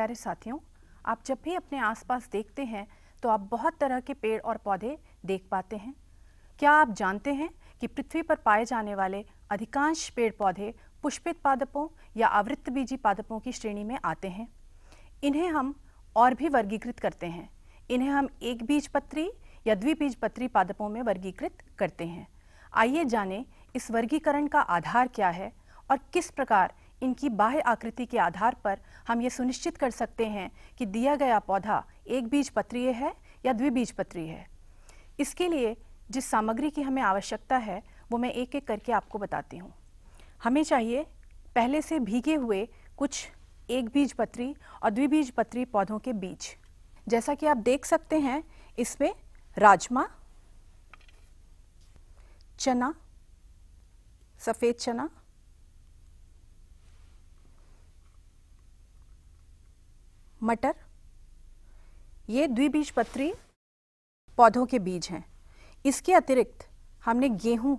प्यारे साथियों आप जब भी अपने आसपास देखते हैं तो आप बहुत तरह के पेड़ और पौधे देख पाते हैं क्या आप जानते हैं कि पृथ्वी पर पाए जाने वाले अधिकांश पेड़ पौधे पुष्पित पादपों या आवृत्त बीजी पादपों की श्रेणी में आते हैं इन्हें हम और भी वर्गीकृत करते हैं इन्हें हम एक बीज पत्री या द्विबीज पत्री पादपों में वर्गीकृत करते हैं आइए जानें इस वर्गीकरण का आधार क्या है और किस प्रकार इनकी बाह्य आकृति के आधार पर हम ये सुनिश्चित कर सकते हैं कि दिया गया पौधा एक बीज पत्रीय है या पत्रीय है इसके लिए जिस सामग्री की हमें आवश्यकता है वो मैं एक एक करके आपको बताती हूँ हमें चाहिए पहले से भीगे हुए कुछ एक बीज पत्री और द्विबीज पत्री पौधों के बीज जैसा कि आप देख सकते हैं इसमें राजमा चना सफ़ेद चना मटर ये द्विबीजपत्री पौधों के बीज हैं इसके अतिरिक्त हमने गेहूं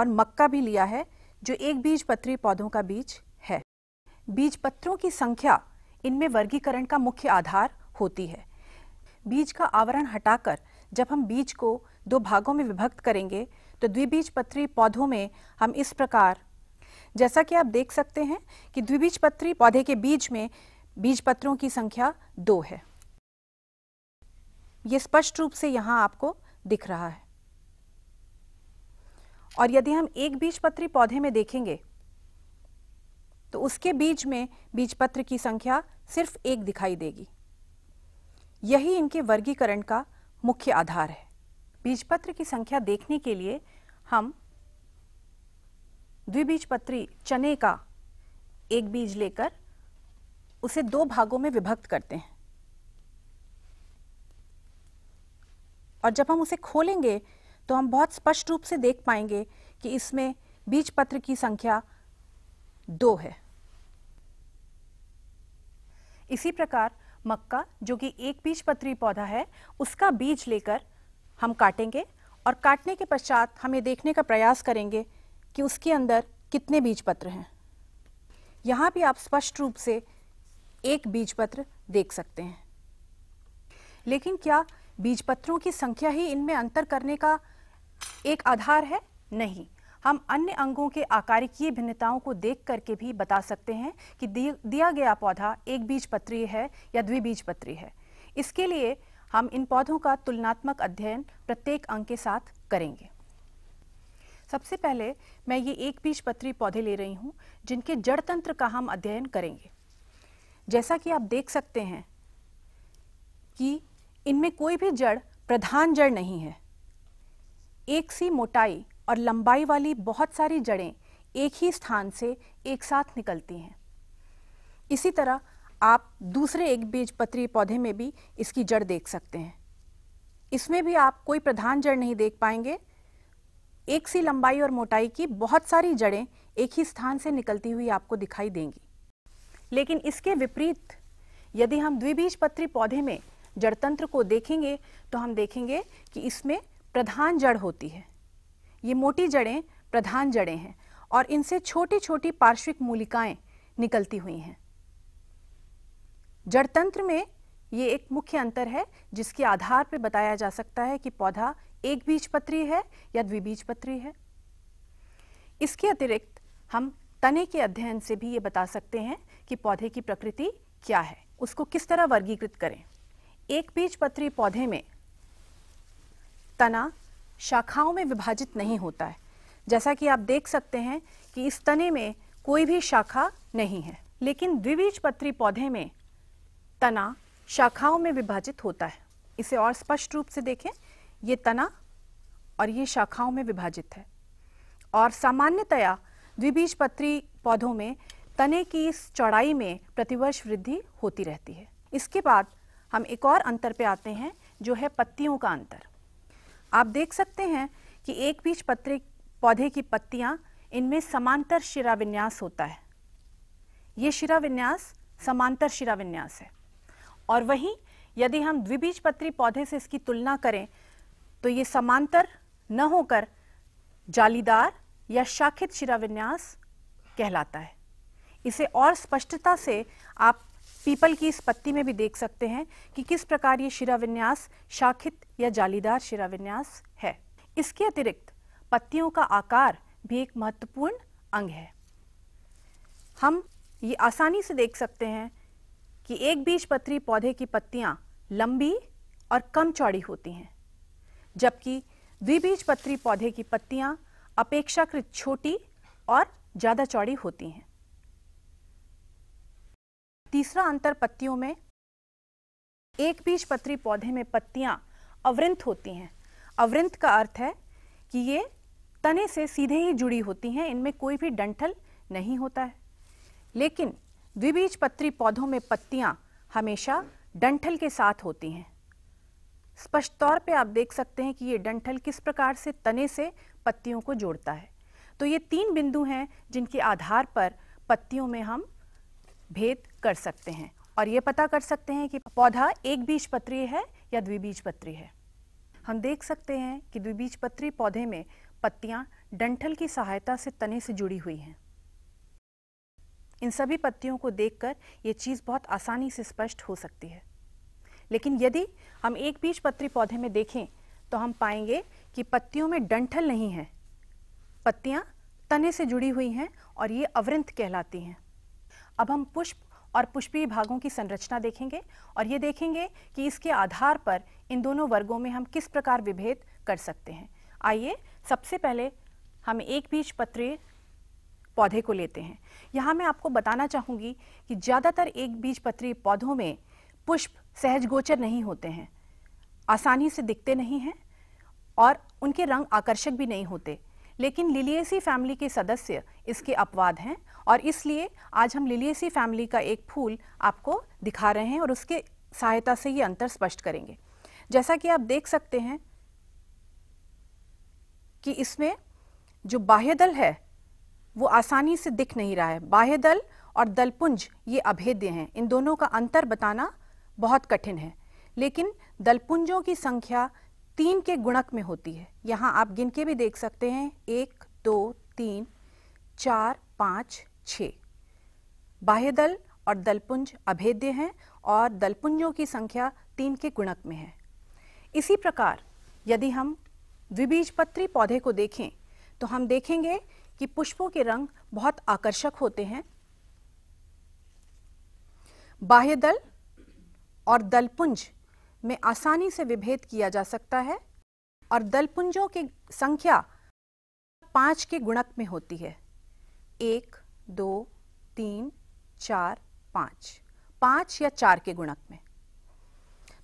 और मक्का भी लिया है जो एक बीज पत्री पौधों का बीज है बीज पत्रों की संख्या इनमें वर्गीकरण का मुख्य आधार होती है बीज का आवरण हटाकर जब हम बीज को दो भागों में विभक्त करेंगे तो द्विबीज पत्री पौधों में हम इस प्रकार जैसा कि आप देख सकते हैं कि द्विबीजपत्री पौधे के बीज में बीज पत्रों की संख्या दो है ये स्पष्ट रूप से यहां आपको दिख रहा है और यदि हम एक बीजपत्री पौधे में देखेंगे तो उसके बीज में बीजपत्र की संख्या सिर्फ एक दिखाई देगी यही इनके वर्गीकरण का मुख्य आधार है बीजपत्र की संख्या देखने के लिए हम द्विबीज पत्री चने का एक बीज लेकर उसे दो भागों में विभक्त करते हैं और जब हम उसे खोलेंगे तो हम बहुत स्पष्ट रूप से देख पाएंगे कि इसमें बीज पत्र की संख्या दो है इसी प्रकार मक्का जो कि एक बीज पत्री पौधा है उसका बीज लेकर हम काटेंगे और काटने के पश्चात हम ये देखने का प्रयास करेंगे कि उसके अंदर कितने बीज पत्र हैं यहां भी आप स्पष्ट रूप से एक बीज पत्र देख सकते हैं लेकिन क्या बीज पत्रों की संख्या ही इनमें अंतर करने का एक आधार है नहीं हम अन्य अंगों के आकारिकीय भिन्नताओं को देख करके भी बता सकते हैं कि दिया गया पौधा एक बीज पत्री है या द्विबीज पत्री है इसके लिए हम इन पौधों का तुलनात्मक अध्ययन प्रत्येक अंग के साथ करेंगे सबसे पहले मैं ये एक बीज पत्री पौधे ले रही हूँ जिनके जड़ तंत्र का हम अध्ययन करेंगे जैसा कि आप देख सकते हैं कि इनमें कोई भी जड़ प्रधान जड़ नहीं है एक सी मोटाई और लंबाई वाली बहुत सारी जड़ें एक ही स्थान से एक साथ निकलती हैं इसी तरह आप दूसरे एक बीज पत्री पौधे में भी इसकी जड़ देख सकते हैं इसमें भी आप कोई प्रधान जड़ नहीं देख पाएंगे एक सी लंबाई और मोटाई की बहुत सारी जड़ें एक ही स्थान से निकलती हुई आपको दिखाई देंगी लेकिन इसके विपरीत यदि हम द्विबीजपत्री पौधे में जड़तंत्र को देखेंगे तो हम देखेंगे कि इसमें प्रधान जड़ होती है ये मोटी जड़ें प्रधान जड़ें हैं और इनसे छोटी छोटी पार्श्विक मूलिकाएं निकलती हुई हैं जड़तंत्र में ये एक मुख्य अंतर है जिसके आधार पर बताया जा सकता है कि पौधा एक बीजपत्री है या द्विबीजपत्री है इसके अतिरिक्त हम तने के अध्ययन से भी ये बता सकते हैं कि पौधे की प्रकृति क्या है उसको किस तरह वर्गीकृत करें एक बीजपत्री पौधे में तना शाखाओं में विभाजित नहीं होता है जैसा कि आप देख सकते हैं कि इस तने में कोई भी शाखा नहीं है लेकिन द्विबीजपत्री पौधे में तना शाखाओं में विभाजित होता है इसे और स्पष्ट रूप से देखें ये तना और ये शाखाओं में विभाजित है और सामान्यतया द्विबीजपत्री पौधों में तने की इस चौड़ाई में प्रतिवर्ष वृद्धि होती रहती है इसके बाद हम एक और अंतर पे आते हैं जो है पत्तियों का अंतर आप देख सकते हैं कि एक बीज पत्री पौधे की पत्तियां इनमें समांतर शिरा विन्यास होता है ये शिरा विन्यास समांतर शिरा विन्यास है और वहीं यदि हम द्विबीजपत्री पौधे से इसकी तुलना करें तो ये समांतर न होकर जालीदार या शाखित शिराविन्यास कहलाता है इसे और स्पष्टता से आप पीपल की इस पत्ती में भी देख सकते हैं कि किस प्रकार ये शिराविन्यास शाखित या जालीदार शिराविन्यास है इसके अतिरिक्त पत्तियों का आकार भी एक महत्वपूर्ण अंग है हम ये आसानी से देख सकते हैं कि एक बीज पत्री पौधे की पत्तियां लंबी और कम चौड़ी होती हैं जबकि द्विबीजपत्री पौधे की पत्तियां अपेक्षाकृत छोटी और ज्यादा चौड़ी होती हैं तीसरा अंतर पत्तियों में एक बीज पत्री पौधे में पत्तियां अवृंत होती हैं अवृंत का अर्थ है कि ये तने से सीधे ही जुड़ी होती हैं इनमें कोई भी डंठल नहीं होता है लेकिन द्विबीज पत्री पौधों में पत्तियां हमेशा डंठल के साथ होती हैं स्पष्ट तौर पे आप देख सकते हैं कि ये डंठल किस प्रकार से तने से पत्तियों को जोड़ता है तो ये तीन बिंदु हैं जिनके आधार पर पत्तियों में हम भेद कर सकते हैं और ये पता कर सकते हैं कि पौधा एक बीज पत्री है या द्विबीज पत्री है हम देख सकते हैं कि द्विबीज पत्री पौधे में पत्तियां डंठल की सहायता से तने से जुड़ी हुई हैं इन सभी पत्तियों को देखकर ये चीज़ बहुत आसानी से स्पष्ट हो सकती है लेकिन यदि हम एक बीज पत्री पौधे में देखें तो हम पाएंगे कि पत्तियों में डंठल नहीं है पत्तियां तने से जुड़ी हुई हैं और ये अवृंत कहलाती हैं अब हम पुष्प और पुष्पीय भागों की संरचना देखेंगे और ये देखेंगे कि इसके आधार पर इन दोनों वर्गों में हम किस प्रकार विभेद कर सकते हैं आइए सबसे पहले हम एक बीज पत्री पौधे को लेते हैं यहाँ मैं आपको बताना चाहूँगी कि ज़्यादातर एक बीज पत्री पौधों में पुष्प सहज गोचर नहीं होते हैं आसानी से दिखते नहीं हैं और उनके रंग आकर्षक भी नहीं होते लेकिन लिलियसी फैमिली के सदस्य इसके अपवाद हैं और इसलिए आज हम लिलियसी फैमिली का एक फूल आपको दिखा रहे हैं और उसके सहायता से ये अंतर स्पष्ट करेंगे जैसा कि आप देख सकते हैं कि इसमें जो बाह्य दल है वो आसानी से दिख नहीं रहा है बाह्य दल और दलपुंज ये अभेद्य हैं इन दोनों का अंतर बताना बहुत कठिन है लेकिन दलपुंजों की संख्या तीन के गुणक में होती है यहाँ आप गिन के भी देख सकते हैं एक दो तीन चार पाँच छ बाह्य दल और दलपुंज अभेद्य हैं और दलपुंजों की संख्या तीन के गुणक में है इसी प्रकार यदि हम द्विबीजपत्री पौधे को देखें तो हम देखेंगे कि पुष्पों के रंग बहुत आकर्षक होते हैं बाह्य दल और दलपुंज में आसानी से विभेद किया जा सकता है और दलपुंजों की संख्या पाँच के गुणक में होती है एक दो तीन चार पाँच पाँच या चार के गुणक में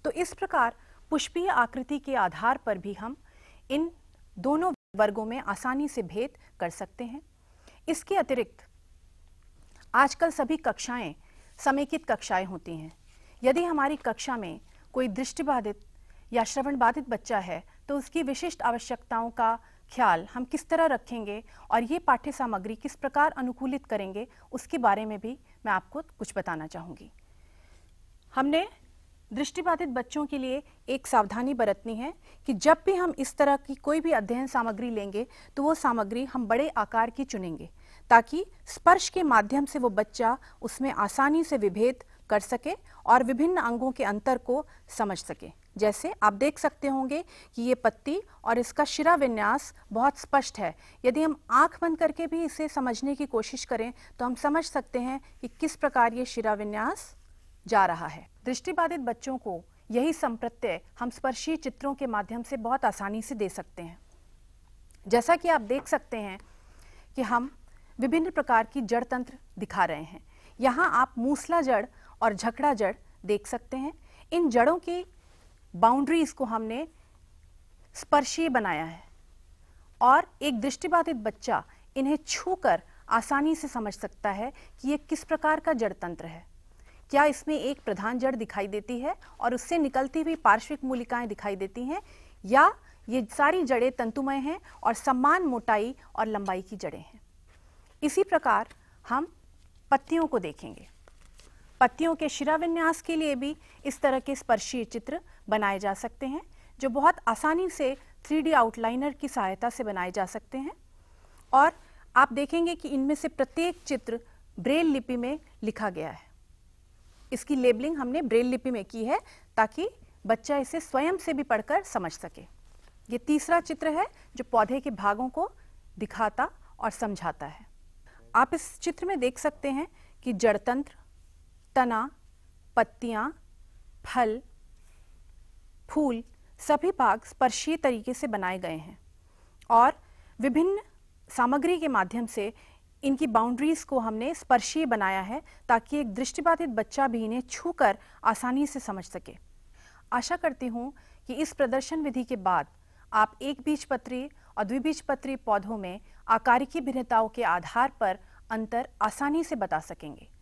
तो इस प्रकार पुष्पीय आकृति के आधार पर भी हम इन दोनों वर्गों में आसानी से भेद कर सकते हैं इसके अतिरिक्त आजकल सभी कक्षाएं समेकित कक्षाएं होती हैं यदि हमारी कक्षा में कोई दृष्टिबाधित या श्रवण बाधित बच्चा है तो उसकी विशिष्ट आवश्यकताओं का ख्याल हम किस तरह रखेंगे और ये पाठ्य सामग्री किस प्रकार अनुकूलित करेंगे उसके बारे में भी मैं आपको कुछ बताना चाहूँगी हमने दृष्टिबाधित बच्चों के लिए एक सावधानी बरतनी है कि जब भी हम इस तरह की कोई भी अध्ययन सामग्री लेंगे तो वो सामग्री हम बड़े आकार की चुनेंगे ताकि स्पर्श के माध्यम से वो बच्चा उसमें आसानी से विभेद कर सके और विभिन्न अंगों के अंतर को समझ सके जैसे आप देख सकते होंगे कि ये पत्ती और इसका शिरा विन्यास बहुत स्पष्ट है यदि हम आंख बंद करके भी इसे समझने की कोशिश करें तो हम समझ सकते हैं कि किस प्रकार ये शिरा विन्यास जा रहा है दृष्टिबाधित बच्चों को यही संप्रत्यय हम स्पर्शीय चित्रों के माध्यम से बहुत आसानी से दे सकते हैं जैसा कि आप देख सकते हैं कि हम विभिन्न प्रकार की जड़ तंत्र दिखा रहे हैं यहाँ आप मूसला जड़ और झकड़ा जड़ देख सकते हैं इन जड़ों की बाउंड्रीज को हमने स्पर्शीय बनाया है और एक दृष्टिबाधित बच्चा इन्हें छूकर आसानी से समझ सकता है कि ये किस प्रकार का जड़ तंत्र है क्या इसमें एक प्रधान जड़ दिखाई देती है और उससे निकलती हुई पार्श्विक मूलिकाएं दिखाई देती हैं या ये सारी जड़ें तंतुमय हैं और समान मोटाई और लंबाई की जड़ें हैं इसी प्रकार हम पत्तियों को देखेंगे पत्तियों के शिराविन्यास के लिए भी इस तरह के स्पर्शीय चित्र बनाए जा सकते हैं जो बहुत आसानी से 3D आउटलाइनर की सहायता से बनाए जा सकते हैं और आप देखेंगे कि इनमें से प्रत्येक चित्र ब्रेल लिपि में लिखा गया है इसकी लेबलिंग हमने ब्रेल लिपि में की है ताकि बच्चा इसे स्वयं से भी पढ़कर समझ सके ये तीसरा चित्र है जो पौधे के भागों को दिखाता और समझाता है आप इस चित्र में देख सकते हैं कि जड़तंत्र तना पत्तियाँ फल फूल सभी भाग स्पर्शीय तरीके से बनाए गए हैं और विभिन्न सामग्री के माध्यम से इनकी बाउंड्रीज को हमने स्पर्शीय बनाया है ताकि एक दृष्टिबाधित बच्चा भी इन्हें छूकर आसानी से समझ सके आशा करती हूँ कि इस प्रदर्शन विधि के बाद आप एक बीजपत्री और द्विबीजपत्री पौधों में आकारिकी भिन्नताओं के आधार पर अंतर आसानी से बता सकेंगे